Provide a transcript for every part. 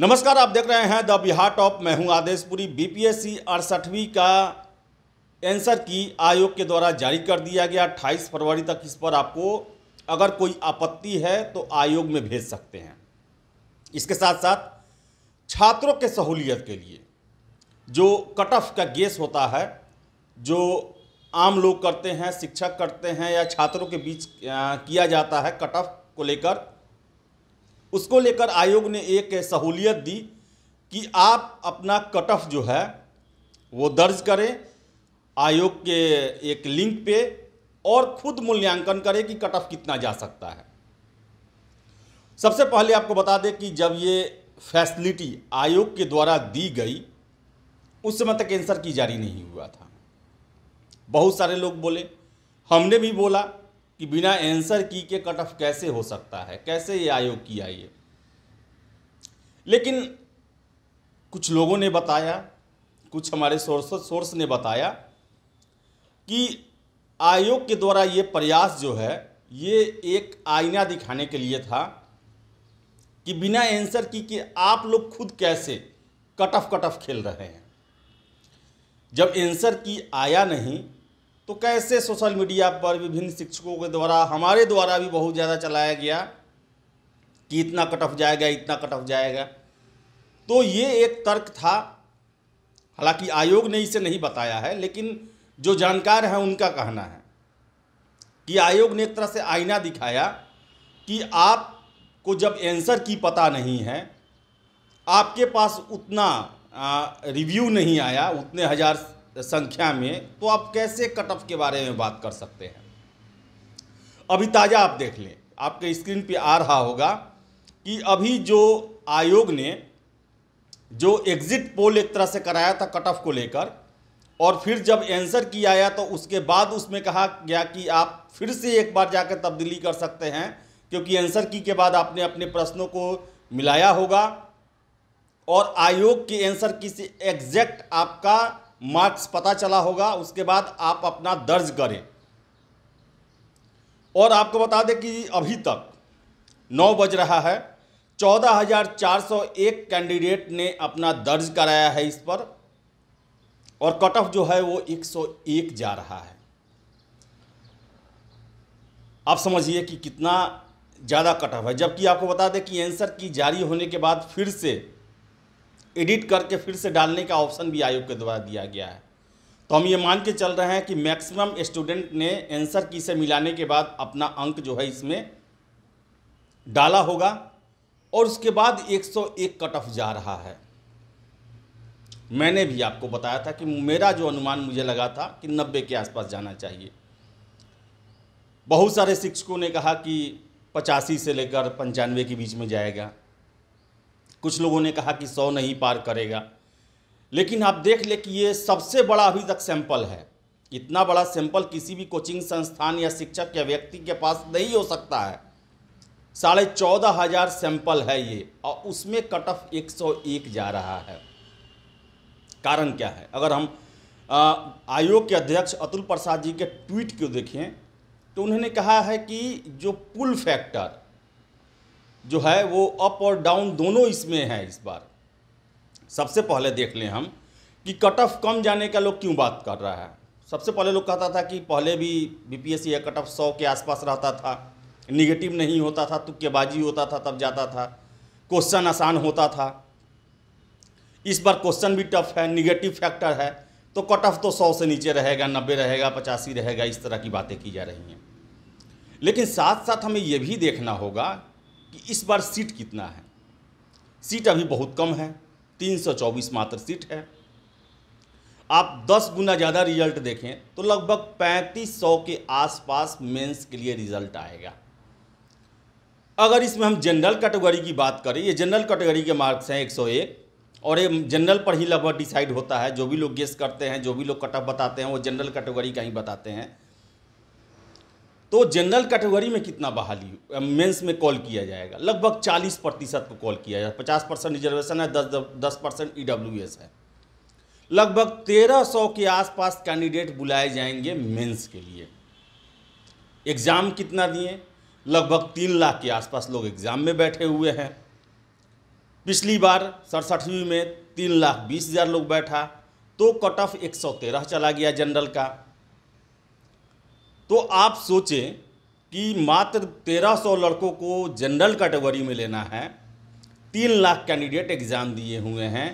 नमस्कार आप देख रहे हैं द बिहार टॉप मैं हूं आदेशपुरी बीपीएससी अड़सठवीं का आंसर की आयोग के द्वारा जारी कर दिया गया 28 फरवरी तक इस पर आपको अगर कोई आपत्ति है तो आयोग में भेज सकते हैं इसके साथ साथ छात्रों के सहूलियत के लिए जो कट ऑफ का गेस होता है जो आम लोग करते हैं शिक्षक करते हैं या छात्रों के बीच किया जाता है कट ऑफ को लेकर उसको लेकर आयोग ने एक सहूलियत दी कि आप अपना कट ऑफ जो है वो दर्ज करें आयोग के एक लिंक पे और खुद मूल्यांकन करें कि कट ऑफ कितना जा सकता है सबसे पहले आपको बता दें कि जब ये फैसिलिटी आयोग के द्वारा दी गई उस समय तक कैंसर की जारी नहीं हुआ था बहुत सारे लोग बोले हमने भी बोला कि बिना एंसर की के कट ऑफ कैसे हो सकता है कैसे ये आयोग किया ये लेकिन कुछ लोगों ने बताया कुछ हमारे सोर्स सोर्स ने बताया कि आयोग के द्वारा ये प्रयास जो है ये एक आईना दिखाने के लिए था कि बिना एंसर की कि आप लोग खुद कैसे कट ऑफ कट ऑफ खेल रहे हैं जब एंसर की आया नहीं तो कैसे सोशल मीडिया पर विभिन्न शिक्षकों के द्वारा हमारे द्वारा भी बहुत ज़्यादा चलाया गया कि इतना कट ऑफ जाएगा इतना कट ऑफ जाएगा तो ये एक तर्क था हालांकि आयोग ने इसे नहीं बताया है लेकिन जो जानकार हैं उनका कहना है कि आयोग ने एक तरह से आईना दिखाया कि आपको जब आंसर की पता नहीं है आपके पास उतना रिव्यू नहीं आया उतने हज़ार संख्या में तो आप कैसे कट ऑफ के बारे में बात कर सकते हैं अभी ताज़ा आप देख लें आपके स्क्रीन पे आ रहा होगा कि अभी जो आयोग ने जो एग्ज़िट पोल एक तरह से कराया था कट ऑफ को लेकर और फिर जब आंसर किया आया तो उसके बाद उसमें कहा गया कि आप फिर से एक बार जाकर तब्दीली कर सकते हैं क्योंकि आंसर की के बाद आपने अपने प्रश्नों को मिलाया होगा और आयोग के आंसर की से एग्जैक्ट आपका मार्क्स पता चला होगा उसके बाद आप अपना दर्ज करें और आपको बता दें कि अभी तक नौ बज रहा है चौदह हजार चार सौ एक कैंडिडेट ने अपना दर्ज कराया है इस पर और कट ऑफ जो है वो 101 जा रहा है आप समझिए कि कितना ज़्यादा कट ऑफ है जबकि आपको बता दें कि आंसर की जारी होने के बाद फिर से एडिट करके फिर से डालने का ऑप्शन भी आयोग के द्वारा दिया गया है तो हम ये मान के चल रहे हैं कि मैक्सिमम स्टूडेंट ने आंसर की से मिलाने के बाद अपना अंक जो है इसमें डाला होगा और उसके बाद 101 कट ऑफ जा रहा है मैंने भी आपको बताया था कि मेरा जो अनुमान मुझे लगा था कि 90 के आसपास जाना चाहिए बहुत सारे शिक्षकों ने कहा कि पचासी से लेकर पंचानवे के बीच में जाएगा कुछ लोगों ने कहा कि सौ नहीं पार करेगा लेकिन आप देख ले कि ये सबसे बड़ा अभी तक सैंपल है इतना बड़ा सैंपल किसी भी कोचिंग संस्थान या शिक्षक या व्यक्ति के पास नहीं हो सकता है साढ़े चौदह हज़ार सैंपल है ये और उसमें कट ऑफ एक सौ एक जा रहा है कारण क्या है अगर हम आयोग के अध्यक्ष अतुल प्रसाद जी के ट्वीट को देखें तो उन्होंने कहा है कि जो पुल फैक्टर जो है वो अप और डाउन दोनों इसमें है इस बार सबसे पहले देख लें हम कि कट ऑफ कम जाने का लोग क्यों बात कर रहा है सबसे पहले लोग कहता था कि पहले भी बीपीएससी या कट ऑफ सौ के आसपास रहता था निगेटिव नहीं होता था तुक्केबाजी होता था तब जाता था क्वेश्चन आसान होता था इस बार क्वेश्चन भी टफ है निगेटिव फैक्टर है तो कट ऑफ तो सौ से नीचे रहेगा नब्बे रहेगा पचासी रहेगा इस तरह की बातें की जा रही हैं लेकिन साथ साथ हमें यह भी देखना होगा कि इस बार सीट कितना है सीट अभी बहुत कम है 324 मात्र सीट है आप 10 गुना ज़्यादा रिजल्ट देखें तो लगभग 3500 के आसपास मेंस के लिए रिजल्ट आएगा अगर इसमें हम जनरल कैटेगरी की बात करें ये जनरल कैटेगरी के मार्क्स हैं 101 और ये जनरल पर ही लगभग डिसाइड होता है जो भी लोग गेस करते हैं जो भी लोग कटअप बताते हैं वो जनरल कैटेगरी का ही बताते हैं तो जनरल कैटेगरी में कितना बहाली मेंस में कॉल किया जाएगा लगभग 40 प्रतिशत को कॉल किया जाएगा 50 परसेंट रिजर्वेशन है 10 10 परसेंट ई है लगभग 1300 के आसपास कैंडिडेट बुलाए जाएंगे मेंस के लिए एग्ज़ाम कितना दिए लगभग तीन लाख के आसपास लोग एग्ज़ाम में बैठे हुए हैं पिछली बार सड़सठवीं में तीन लाख बीस हज़ार लोग बैठा तो कट ऑफ एक सौ तेरह चला गया जनरल का तो आप सोचें कि मात्र 1300 लड़कों को जनरल कैटेगरी में लेना है तीन लाख कैंडिडेट एग्ज़ाम दिए हुए हैं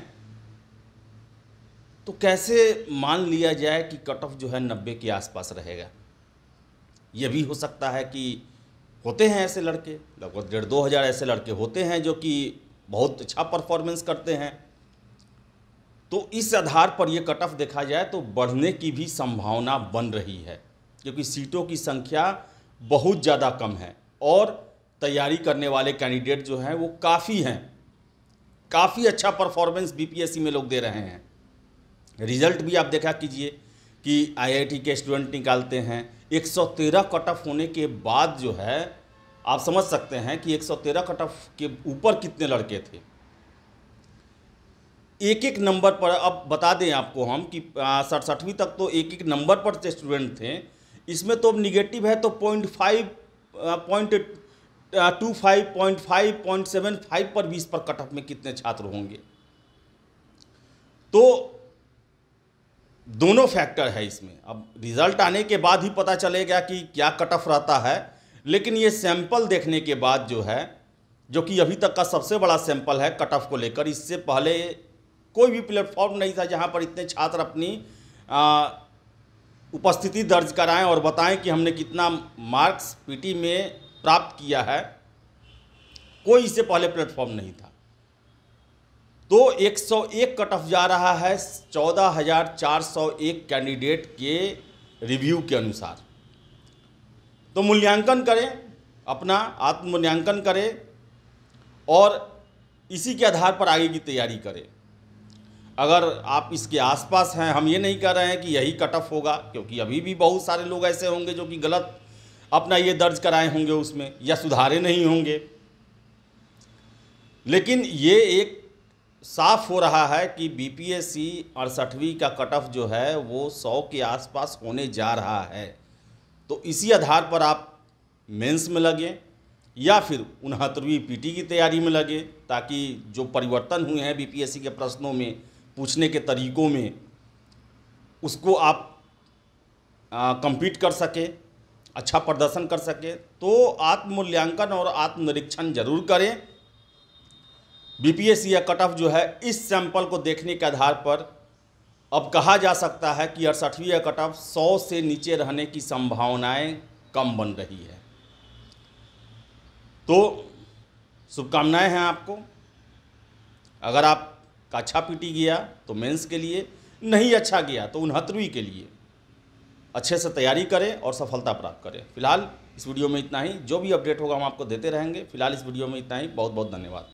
तो कैसे मान लिया जाए कि कट ऑफ जो है नब्बे के आसपास रहेगा ये भी हो सकता है कि होते हैं ऐसे लड़के लगभग डेढ़ दो हज़ार ऐसे लड़के होते हैं जो कि बहुत अच्छा परफॉर्मेंस करते हैं तो इस आधार पर यह कट ऑफ देखा जाए तो बढ़ने की भी संभावना बन रही है क्योंकि सीटों की संख्या बहुत ज़्यादा कम है और तैयारी करने वाले कैंडिडेट जो हैं वो काफ़ी हैं काफ़ी अच्छा परफॉर्मेंस बीपीएससी में लोग दे रहे हैं रिजल्ट भी आप देखा कीजिए कि आईआईटी के स्टूडेंट निकालते हैं 113 कट ऑफ होने के बाद जो है आप समझ सकते हैं कि 113 कट ऑफ के ऊपर कितने लड़के थे एक एक नंबर पर अब बता दें आपको हम कि सड़सठवीं तक तो एक एक नंबर पर स्टूडेंट थे इसमें तो अब निगेटिव है तो point five point two five point five point seven five पर बीस पर कट ऑफ में कितने छात्र होंगे तो दोनों फैक्टर है इसमें अब रिजल्ट आने के बाद ही पता चलेगा कि क्या कट ऑफ रहता है लेकिन ये सैंपल देखने के बाद जो है जो कि अभी तक का सबसे बड़ा सैंपल है कट ऑफ को लेकर इससे पहले कोई भी प्लेटफॉर्म नहीं था जहाँ पर इतने छात्र अपनी उपस्थिति दर्ज कराएं और बताएं कि हमने कितना मार्क्स पीटी में प्राप्त किया है कोई इससे पहले प्लेटफॉर्म नहीं था तो 101 कट ऑफ जा रहा है 14,401 कैंडिडेट के रिव्यू के अनुसार तो मूल्यांकन करें अपना आत्म मूल्यांकन करें और इसी के आधार पर आगे की तैयारी करें अगर आप इसके आसपास हैं हम ये नहीं कह रहे हैं कि यही कट ऑफ होगा क्योंकि अभी भी बहुत सारे लोग ऐसे होंगे जो कि गलत अपना ये दर्ज कराए होंगे उसमें या सुधारे नहीं होंगे लेकिन ये एक साफ हो रहा है कि बी पी एस सी अड़सठवीं का कट ऑफ जो है वो सौ के आसपास होने जा रहा है तो इसी आधार पर आप मेंस में लगें या फिर उनहत्तरवीं पीटी की तैयारी में लगे ताकि जो परिवर्तन हुए हैं बीपीएससी के प्रश्नों में पूछने के तरीक़ों में उसको आप कंपीट कर सके अच्छा प्रदर्शन कर सके तो आत्ममूल्यांकन और आत्मनिरीक्षण जरूर करें बीपीएससी या कट ऑफ जो है इस सैंपल को देखने के आधार पर अब कहा जा सकता है कि अड़सठवीं या कट ऑफ सौ से नीचे रहने की संभावनाएं कम बन रही है तो शुभकामनाएं हैं आपको अगर आप का अच्छा पीटी गया तो मेंस के लिए नहीं अच्छा गया तो उनहत्तरवीं के लिए अच्छे से तैयारी करें और सफलता प्राप्त करें फिलहाल इस वीडियो में इतना ही जो भी अपडेट होगा हम आपको देते रहेंगे फिलहाल इस वीडियो में इतना ही बहुत बहुत धन्यवाद